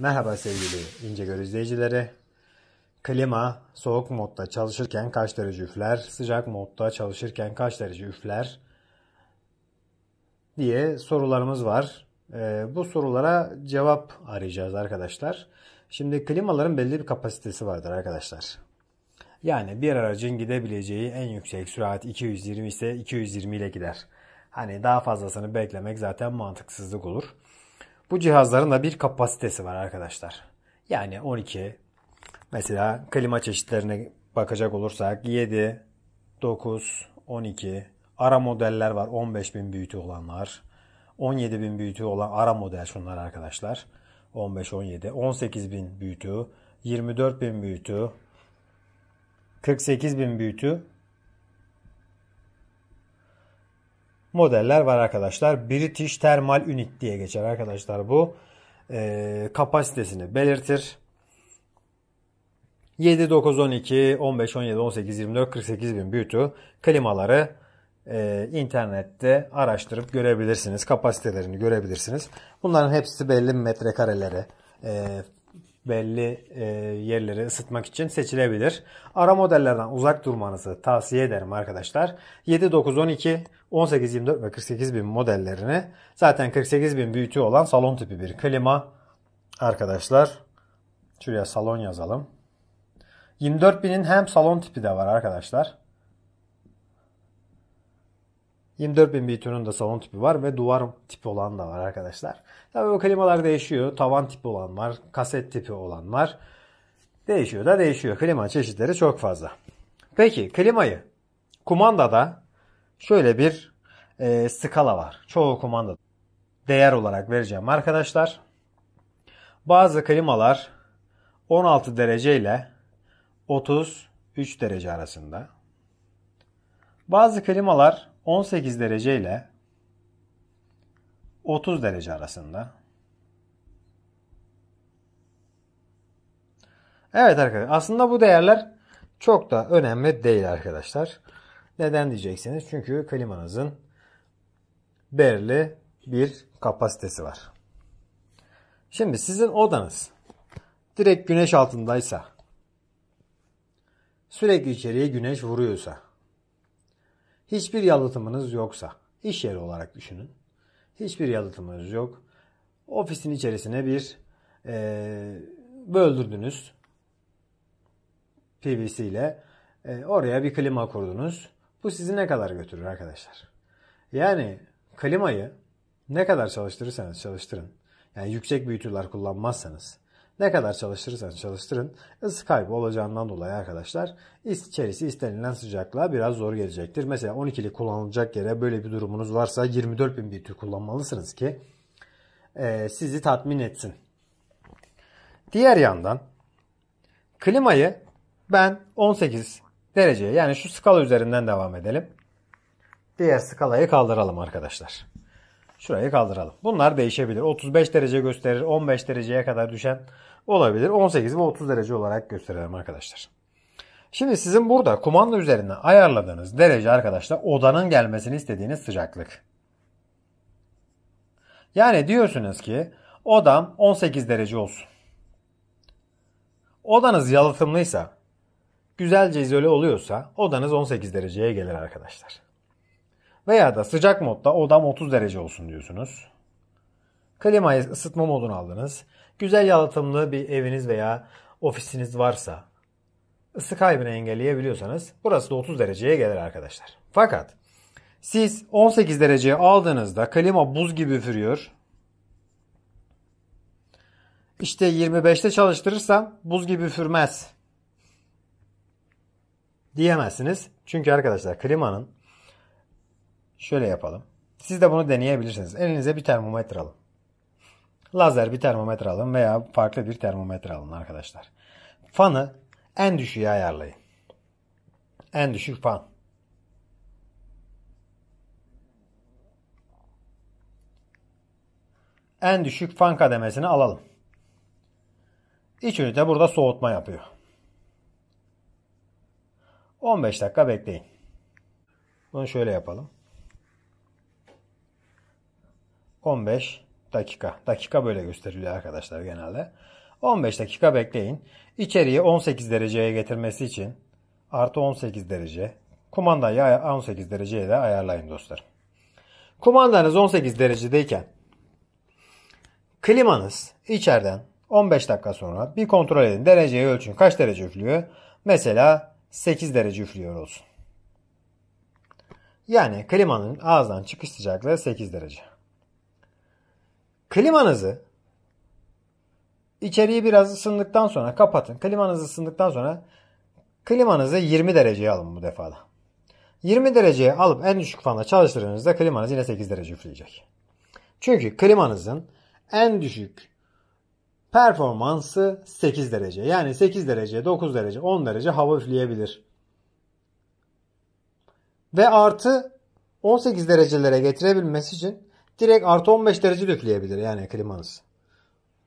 Merhaba sevgili ince gör izleyicileri. Klima soğuk modda çalışırken kaç derece üfler, sıcak modda çalışırken kaç derece üfler diye sorularımız var. Ee, bu sorulara cevap arayacağız arkadaşlar. Şimdi klimaların belli bir kapasitesi vardır arkadaşlar. Yani bir aracın gidebileceği en yüksek sürat 220 ise 220 ile gider. Hani daha fazlasını beklemek zaten mantıksızlık olur. Bu cihazların da bir kapasitesi var arkadaşlar. Yani 12 mesela klima çeşitlerine bakacak olursak 7, 9, 12 ara modeller var. 15.000 büyütü olanlar. 17.000 büyütü olan ara model şunlar arkadaşlar. 15, 17, 18.000 büyütü, 24.000 büyütü, 48.000 büyütü modeller var arkadaşlar. British Thermal Unit diye geçer arkadaşlar bu. E, kapasitesini belirtir. 7, 9, 12, 15, 17, 18, 24, 48 bin büyütü klimaları e, internette araştırıp görebilirsiniz. Kapasitelerini görebilirsiniz. Bunların hepsi belli metrekareleri e, belli e, yerleri ısıtmak için seçilebilir. Ara modellerden uzak durmanızı tavsiye ederim arkadaşlar. 7, 9, 12, 18, 24 ve 48 bin modellerini zaten 48 bin büyütüğü olan salon tipi bir klima arkadaşlar. Şuraya salon yazalım. 24 binin hem salon tipi de var arkadaşlar. 24000 BTU'nun da salon tipi var ve duvar tipi olan da var arkadaşlar. Tabii bu klimalar değişiyor. Tavan tipi olan var, kaset tipi olan var. Değişiyor da değişiyor. Klima çeşitleri çok fazla. Peki klimayı kumandada şöyle bir e, skala var. Çoğu kumanda değer olarak vereceğim arkadaşlar. Bazı klimalar 16 derece ile 33 derece arasında. Bazı klimalar 18 derece ile 30 derece arasında. Evet arkadaşlar aslında bu değerler çok da önemli değil arkadaşlar. Neden diyeceksiniz? Çünkü klimanızın belirli bir kapasitesi var. Şimdi sizin odanız direkt güneş altındaysa sürekli içeriye güneş vuruyorsa Hiçbir yalıtımınız yoksa, iş yeri olarak düşünün. Hiçbir yalıtımınız yok. Ofisin içerisine bir e, böldürdünüz PVC ile. E, oraya bir klima kurdunuz. Bu sizi ne kadar götürür arkadaşlar? Yani klimayı ne kadar çalıştırırsanız çalıştırın. Yani yüksek büyütüler kullanmazsanız ne kadar çalıştırırsan çalıştırın ısı kaybı olacağından dolayı arkadaşlar içerisi istenilen sıcaklığa biraz zor gelecektir. Mesela 12'li kullanılacak yere böyle bir durumunuz varsa 24.000 BTU kullanmalısınız ki e, sizi tatmin etsin. Diğer yandan klimayı ben 18 dereceye yani şu skala üzerinden devam edelim. Diğer skalayı kaldıralım arkadaşlar. Şurayı kaldıralım. Bunlar değişebilir. 35 derece gösterir. 15 dereceye kadar düşen olabilir. 18 ve 30 derece olarak gösterelim arkadaşlar. Şimdi sizin burada kumanda üzerinde ayarladığınız derece arkadaşlar odanın gelmesini istediğiniz sıcaklık. Yani diyorsunuz ki odam 18 derece olsun. Odanız yalıtımlıysa, güzelce izole oluyorsa odanız 18 dereceye gelir arkadaşlar. Veya da sıcak modda odam 30 derece olsun diyorsunuz. Klimayı ısıtma moduna aldınız. Güzel yalıtımlı bir eviniz veya ofisiniz varsa ısı kaybını engelleyebiliyorsanız burası da 30 dereceye gelir arkadaşlar. Fakat siz 18 dereceye aldığınızda klima buz gibi üfürüyor. İşte 25'te çalıştırırsam buz gibi üfürmez diyemezsiniz. Çünkü arkadaşlar klimanın Şöyle yapalım. Siz de bunu deneyebilirsiniz. Elinize bir termometre alın. Lazer bir termometre alın veya farklı bir termometre alın arkadaşlar. Fanı en düşüğe ayarlayın. En düşük fan. En düşük fan kademesini alalım. İç ünite burada soğutma yapıyor. 15 dakika bekleyin. Bunu şöyle yapalım. 15 dakika. Dakika böyle gösteriliyor arkadaşlar genelde. 15 dakika bekleyin. İçeriği 18 dereceye getirmesi için artı 18 derece kumandayı 18 dereceye de ayarlayın dostlar. Kumandanız 18 derecedeyken klimanız içeriden 15 dakika sonra bir kontrol edin. Dereceyi ölçün. Kaç derece üflüyor? Mesela 8 derece üflüyor olsun. Yani klimanın ağızdan çıkış sıcaklığı 8 derece. Klimanızı içeriği biraz ısındıktan sonra kapatın. Klimanızı ısındıktan sonra klimanızı 20 dereceye alın bu defada. 20 dereceye alıp en düşük fanla çalıştırdığınızda klimanız yine 8 derece üfleyecek. Çünkü klimanızın en düşük performansı 8 derece. Yani 8 derece, 9 derece, 10 derece hava üfleyebilir. Ve artı 18 derecelere getirebilmesi için direkt artı 15 derece dökülebilir yani klimanız.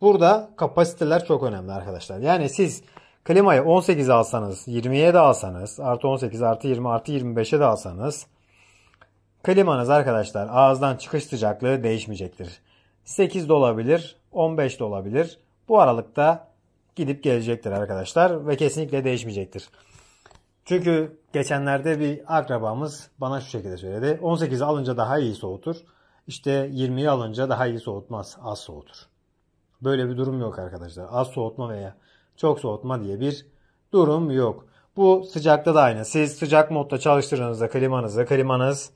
Burada kapasiteler çok önemli arkadaşlar. Yani siz klimayı 18 alsanız, 20'ye de alsanız, artı 18, artı 20, artı 25'e de alsanız klimanız arkadaşlar ağızdan çıkış sıcaklığı değişmeyecektir. 8 de olabilir, 15 de olabilir. Bu aralıkta gidip gelecektir arkadaşlar ve kesinlikle değişmeyecektir. Çünkü geçenlerde bir akrabamız bana şu şekilde söyledi. 18 alınca daha iyi soğutur. İşte 20'yi alınca daha iyi soğutmaz. Az soğutur. Böyle bir durum yok arkadaşlar. Az soğutma veya çok soğutma diye bir durum yok. Bu sıcakta da aynı. Siz sıcak modda çalıştırdığınızda klimanızı, klimanız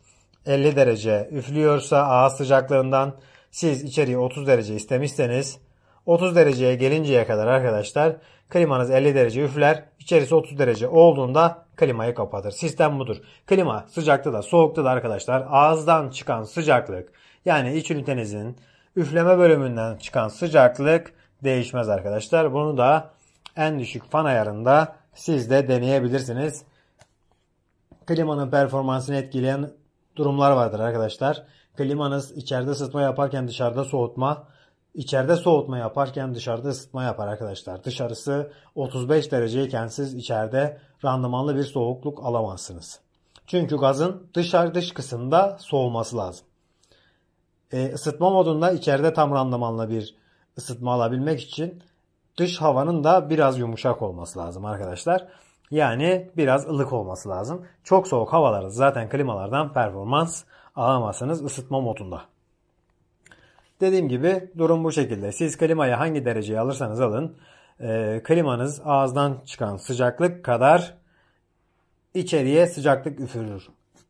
50 derece üflüyorsa ağız sıcaklığından siz içeriye 30 derece istemişseniz 30 dereceye gelinceye kadar arkadaşlar klimanız 50 derece üfler. İçerisi 30 derece olduğunda klimayı kapatır. Sistem budur. Klima sıcakta da soğukta da arkadaşlar ağızdan çıkan sıcaklık yani iç ünitenizin üfleme bölümünden çıkan sıcaklık değişmez arkadaşlar. Bunu da en düşük fan ayarında siz de deneyebilirsiniz. Klimanın performansını etkileyen durumlar vardır arkadaşlar. Klimanız içeride ısıtma yaparken dışarıda soğutma İçeride soğutma yaparken dışarıda ısıtma yapar arkadaşlar. Dışarısı 35 dereceyken siz içeride randımanlı bir soğukluk alamazsınız. Çünkü gazın dışarı dış kısımda soğuması lazım. E, ısıtma modunda içeride tam randımanlı bir ısıtma alabilmek için dış havanın da biraz yumuşak olması lazım arkadaşlar. Yani biraz ılık olması lazım. Çok soğuk havalarda zaten klimalardan performans alamazsınız ısıtma modunda. Dediğim gibi durum bu şekilde. Siz klimayı hangi dereceye alırsanız alın e, klimanız ağızdan çıkan sıcaklık kadar içeriye sıcaklık üfürür.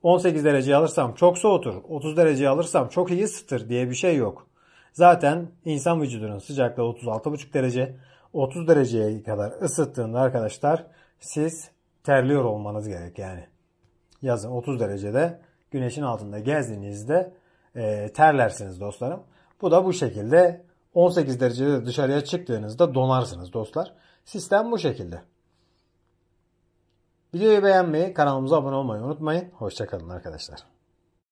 18 derece alırsam çok soğutur, 30 derece alırsam çok iyi ısıtır diye bir şey yok. Zaten insan vücudunun sıcaklığı 36,5 derece. 30 dereceye kadar ısıttığında arkadaşlar siz terliyor olmanız gerek yani. Yazın 30 derecede güneşin altında gezdiğinizde e, terlersiniz dostlarım. Bu da bu şekilde 18 derecede dışarıya çıktığınızda donarsınız dostlar. Sistem bu şekilde. Videoyu beğenmeyi, kanalımıza abone olmayı unutmayın. Hoşçakalın arkadaşlar.